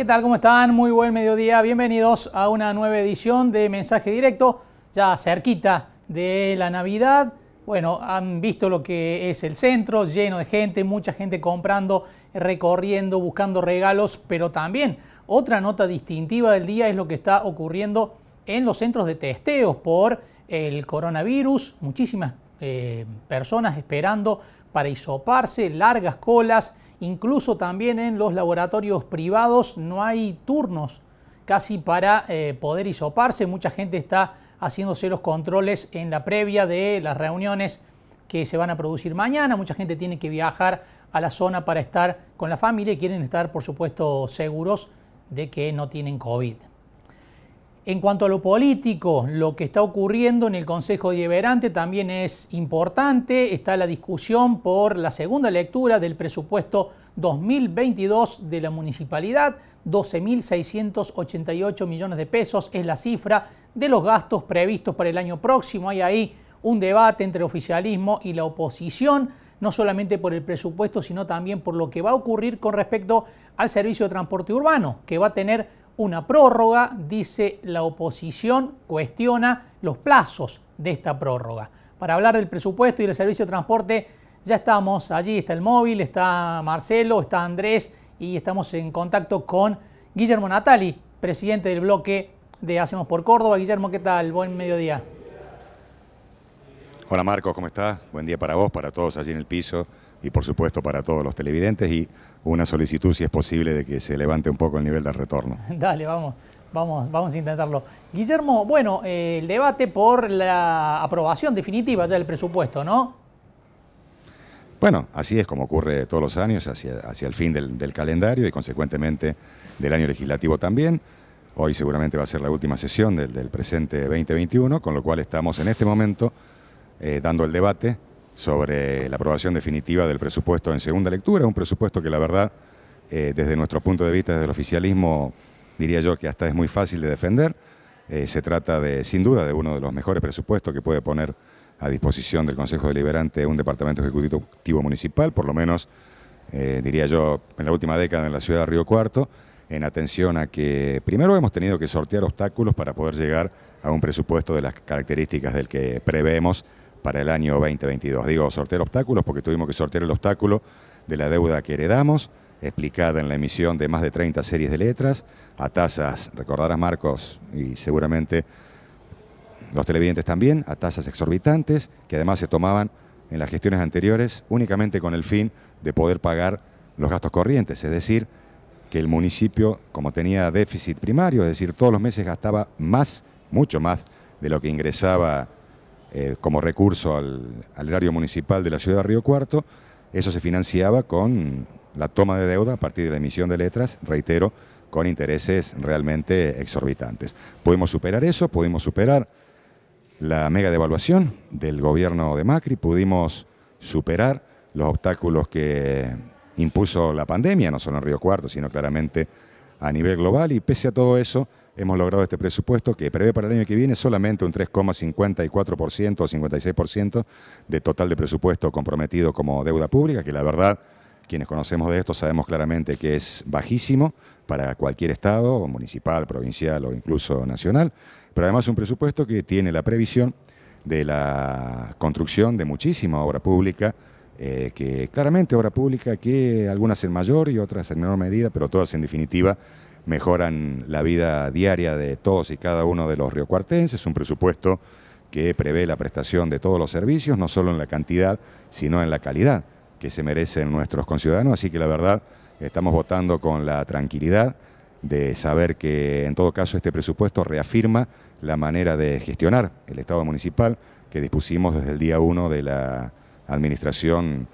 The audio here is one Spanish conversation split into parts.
¿Qué tal? ¿Cómo están? Muy buen mediodía. Bienvenidos a una nueva edición de Mensaje Directo, ya cerquita de la Navidad. Bueno, han visto lo que es el centro, lleno de gente, mucha gente comprando, recorriendo, buscando regalos, pero también otra nota distintiva del día es lo que está ocurriendo en los centros de testeos por el coronavirus. Muchísimas eh, personas esperando para hisoparse, largas colas Incluso también en los laboratorios privados no hay turnos casi para eh, poder hisoparse. Mucha gente está haciéndose los controles en la previa de las reuniones que se van a producir mañana. Mucha gente tiene que viajar a la zona para estar con la familia y quieren estar, por supuesto, seguros de que no tienen COVID. En cuanto a lo político, lo que está ocurriendo en el Consejo de Iberante también es importante. Está la discusión por la segunda lectura del presupuesto 2022 de la municipalidad. 12.688 millones de pesos es la cifra de los gastos previstos para el año próximo. Hay ahí un debate entre el oficialismo y la oposición, no solamente por el presupuesto, sino también por lo que va a ocurrir con respecto al servicio de transporte urbano, que va a tener una prórroga, dice la oposición, cuestiona los plazos de esta prórroga. Para hablar del presupuesto y del servicio de transporte, ya estamos allí, está el móvil, está Marcelo, está Andrés y estamos en contacto con Guillermo Natali, presidente del bloque de Hacemos por Córdoba. Guillermo, ¿qué tal? Buen mediodía. Hola Marcos, ¿cómo estás? Buen día para vos, para todos allí en el piso y por supuesto para todos los televidentes y una solicitud si es posible de que se levante un poco el nivel de retorno. Dale, vamos, vamos, vamos a intentarlo. Guillermo, bueno, eh, el debate por la aprobación definitiva ya del presupuesto, ¿no? Bueno, así es como ocurre todos los años, hacia, hacia el fin del, calendario y consecuentemente del año legislativo también. Hoy seguramente va a ser la última sesión del, presente 2021, con lo cual estamos en este momento eh, dando el debate sobre la aprobación definitiva del presupuesto en segunda lectura, un presupuesto que la verdad, eh, desde nuestro punto de vista, desde el oficialismo, diría yo que hasta es muy fácil de defender. Eh, se trata de, sin duda, de uno de los mejores presupuestos que puede poner a disposición del Consejo Deliberante un departamento ejecutivo municipal, por lo menos, eh, diría yo, en la última década en la ciudad de Río Cuarto, en atención a que primero hemos tenido que sortear obstáculos para poder llegar a un presupuesto de las características del que prevemos para el año 2022. Digo, sortear obstáculos porque tuvimos que sortear el obstáculo de la deuda que heredamos, explicada en la emisión de más de 30 series de letras, a tasas, recordarás Marcos, y seguramente los televidentes también, a tasas exorbitantes, que además se tomaban en las gestiones anteriores únicamente con el fin de poder pagar los gastos corrientes, es decir, que el municipio, como tenía déficit primario, es decir, todos los meses gastaba más, mucho más de lo que ingresaba eh, como recurso al, al, erario municipal de la ciudad de Río Cuarto. Eso se financiaba con la toma de deuda a partir de la emisión de letras, reitero, con intereses realmente exorbitantes. Pudimos superar eso, pudimos superar la mega devaluación del gobierno de Macri, pudimos superar los obstáculos que impuso la pandemia, no solo en Río Cuarto, sino claramente a nivel global y pese a todo eso hemos logrado este presupuesto que prevé para el año que viene solamente un 3,54% o 56% de total de presupuesto comprometido como deuda pública, que la verdad quienes conocemos de esto sabemos claramente que es bajísimo para cualquier estado, municipal, provincial o incluso nacional, pero además un presupuesto que tiene la previsión de la construcción de muchísima obra pública eh, que claramente obra pública que algunas en mayor y otras en menor medida, pero todas en definitiva mejoran la vida diaria de todos y cada uno de los riocuartenses, un presupuesto que prevé la prestación de todos los servicios, no solo en la cantidad, sino en la calidad que se merecen nuestros conciudadanos, así que la verdad estamos votando con la tranquilidad de saber que en todo caso este presupuesto reafirma la manera de gestionar el Estado municipal que dispusimos desde el día 1 de la administración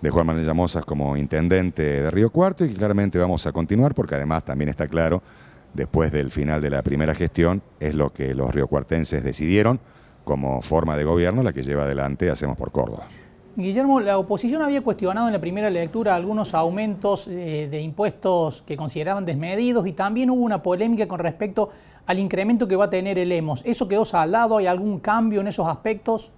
de Juan Manuel Llamosas como intendente de Río Cuarto y claramente vamos a continuar porque además también está claro, después del final de la primera gestión, es lo que los riocuartenses decidieron como forma de gobierno, la que lleva adelante Hacemos por Córdoba. Guillermo, la oposición había cuestionado en la primera lectura algunos aumentos eh, de impuestos que consideraban desmedidos y también hubo una polémica con respecto al incremento que va a tener el EMOS. ¿Eso quedó salado? ¿Hay algún cambio en esos aspectos?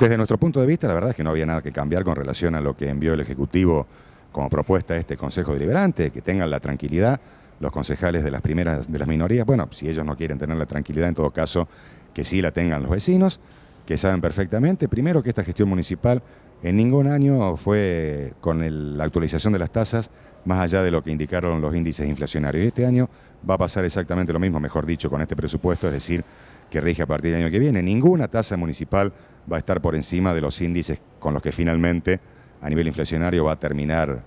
Desde nuestro punto de vista, la verdad es que no había nada que cambiar con relación a lo que envió el Ejecutivo como propuesta a este Consejo Deliberante, que tengan la tranquilidad los concejales de las primeras, de las minorías, bueno, si ellos no quieren tener la tranquilidad, en todo caso, que sí la tengan los vecinos, que saben perfectamente, primero, que esta gestión municipal en ningún año fue con la actualización de las tasas más allá de lo que indicaron los índices inflacionarios. este año va a pasar exactamente lo mismo, mejor dicho, con este presupuesto, es decir, que rige a partir del año que viene. Ninguna tasa municipal va a estar por encima de los índices con los que finalmente a nivel inflacionario va a terminar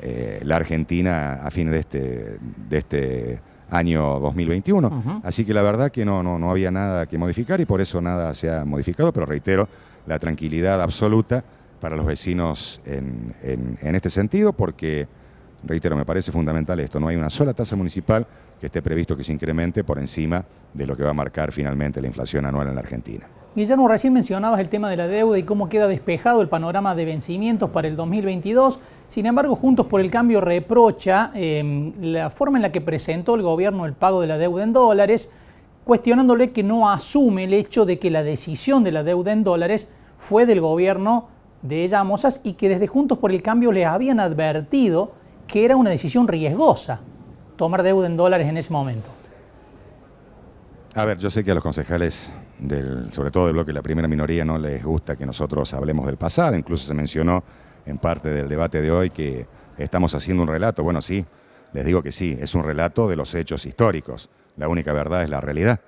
eh, la Argentina a fines de este, de este año 2021. Así que la verdad que no, no, había nada que modificar y por eso nada se ha modificado, pero reitero, la tranquilidad absoluta para los vecinos en, en este sentido, porque Reitero, me parece fundamental esto, no hay una sola tasa municipal que esté previsto que se incremente por encima de lo que va a marcar finalmente la inflación anual en la Argentina. Guillermo, recién mencionabas el tema de la deuda y cómo queda despejado el panorama de vencimientos para el 2022. Sin embargo, Juntos por el Cambio reprocha em, la forma en la que presentó el gobierno el pago de la deuda en dólares, cuestionándole que no asume el hecho de que la decisión de la deuda en dólares fue del gobierno de ella Mosas y que desde Juntos por el Cambio le habían advertido que era una decisión riesgosa tomar deuda en dólares en ese momento. A ver, yo sé que a los concejales, del, sobre todo del bloque de la primera minoría, no les gusta que nosotros hablemos del pasado. Incluso se mencionó en parte del debate de hoy que estamos haciendo un relato. Bueno, sí, les digo que sí, es un relato de los hechos históricos. La única verdad es la realidad.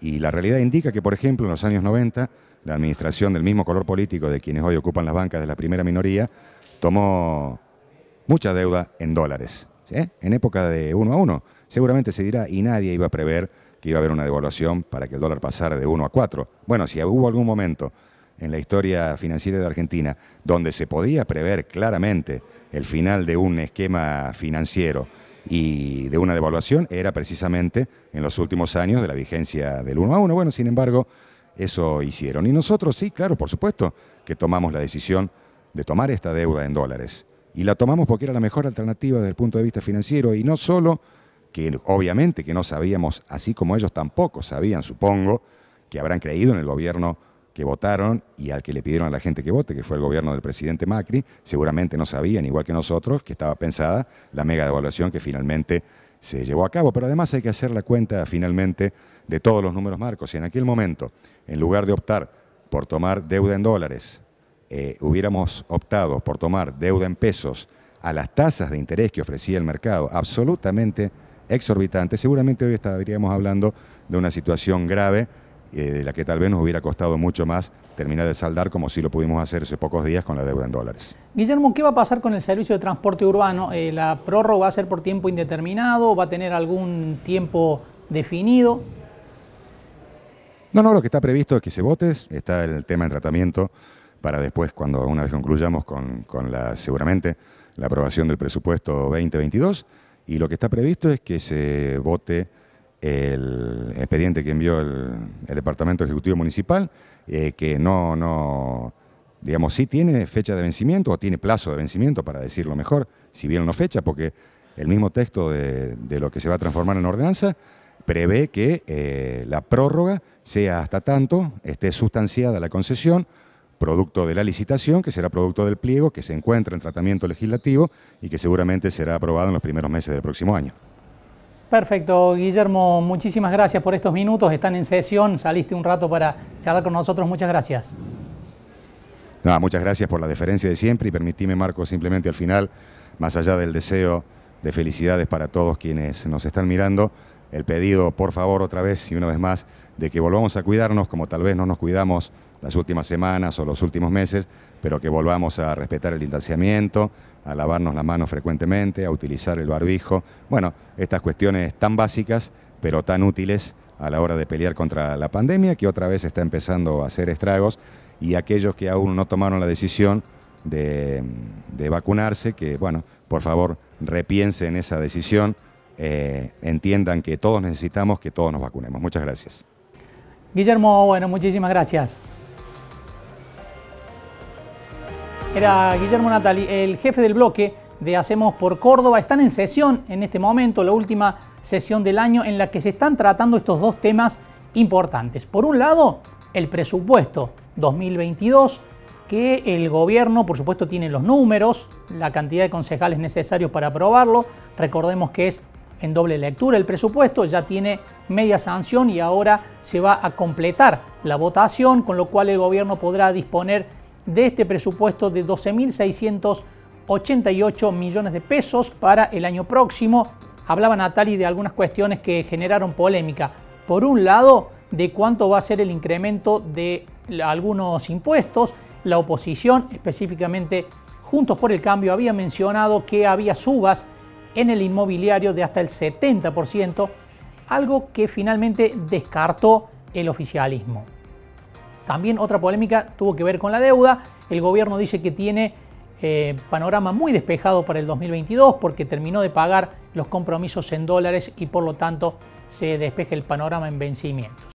Y la realidad indica que, por ejemplo, en los años 90, la administración del mismo color político de quienes hoy ocupan las bancas de la primera minoría tomó mucha deuda en dólares. En época de uno a uno, seguramente se dirá, y nadie iba a prever que iba a haber una devaluación para que el dólar pasara de 1 a 4. Bueno, si hubo algún momento en la historia financiera de Argentina donde se podía prever claramente el final de un esquema financiero y de una devaluación, era precisamente en los últimos años de la vigencia del 1 a 1. Bueno, sin embargo, eso hicieron. Y nosotros sí, claro, por supuesto, que tomamos la decisión de tomar esta deuda en dólares. Y la tomamos porque era la mejor alternativa desde el punto de vista financiero y no solo que obviamente que no sabíamos, así como ellos tampoco sabían, supongo, que habrán creído en el gobierno que votaron y al que le pidieron a la gente que vote, que fue el gobierno del presidente Macri, seguramente no sabían, igual que nosotros, que estaba pensada la mega devaluación que finalmente se llevó a cabo. Pero además hay que hacer la cuenta finalmente de todos los números marcos. Y en aquel momento, en lugar de optar por tomar deuda en dólares, eh, hubiéramos optado por tomar deuda en pesos a las tasas de interés que ofrecía el mercado, absolutamente exorbitante, seguramente hoy estaríamos hablando de una situación grave eh, de la que tal vez nos hubiera costado mucho más terminar de saldar como si lo pudimos hacer hace pocos días con la deuda en dólares. Guillermo, ¿qué va a pasar con el servicio de transporte urbano? Eh, ¿La prórroga va a ser por tiempo indeterminado? ¿Va a tener algún tiempo definido? No, no, lo que está previsto es que se vote, está el tema en tratamiento para después, cuando una vez concluyamos con, con la, seguramente la aprobación del presupuesto 2022. Y lo que está previsto es que se vote el expediente que envió el, Departamento Ejecutivo Municipal, eh, que no, no, digamos, sí tiene fecha de vencimiento o tiene plazo de vencimiento, para decirlo mejor, si bien no fecha, porque el mismo texto de, lo que se va a transformar en ordenanza prevé que eh, la prórroga sea hasta tanto, esté sustanciada la concesión producto de la licitación, que será producto del pliego, que se encuentra en tratamiento legislativo y que seguramente será aprobado en los primeros meses del próximo año. Perfecto, Guillermo, muchísimas gracias por estos minutos. Están en sesión, saliste un rato para charlar con nosotros. Muchas gracias. Nada, muchas gracias por la deferencia de siempre y permitime, Marco, simplemente al final, más allá del deseo de felicidades para todos quienes nos están mirando, el pedido, por favor, otra vez y una vez más, de que volvamos a cuidarnos como tal vez no nos cuidamos las últimas semanas o los últimos meses, pero que volvamos a respetar el distanciamiento, a lavarnos las manos frecuentemente, a utilizar el barbijo. Bueno, estas cuestiones tan básicas, pero tan útiles a la hora de pelear contra la pandemia, que otra vez está empezando a hacer estragos, y aquellos que aún no tomaron la decisión de, vacunarse, que bueno, por favor repiensen esa decisión, eh, entiendan que todos necesitamos que todos nos vacunemos. Muchas gracias. Guillermo, bueno, muchísimas gracias. Era Guillermo Natali, el jefe del bloque de Hacemos por Córdoba. Están en sesión en este momento, la última sesión del año, en la que se están tratando estos dos temas importantes. Por un lado, el presupuesto 2022, que el gobierno, por supuesto, tiene los números, la cantidad de concejales necesarios para aprobarlo. Recordemos que es en doble lectura el presupuesto, ya tiene media sanción y ahora se va a completar la votación, con lo cual el gobierno podrá disponer de este presupuesto de 12.688 millones de pesos para el año próximo. Hablaba Natali de algunas cuestiones que generaron polémica. Por un lado, de cuánto va a ser el incremento de algunos impuestos. La oposición, específicamente Juntos por el Cambio, había mencionado que había subas en el inmobiliario de hasta el 70%, algo que finalmente descartó el oficialismo. También otra polémica tuvo que ver con la deuda. El gobierno dice que tiene eh, panorama muy despejado para el 2022 porque terminó de pagar los compromisos en dólares y por lo tanto se despeja el panorama en vencimientos.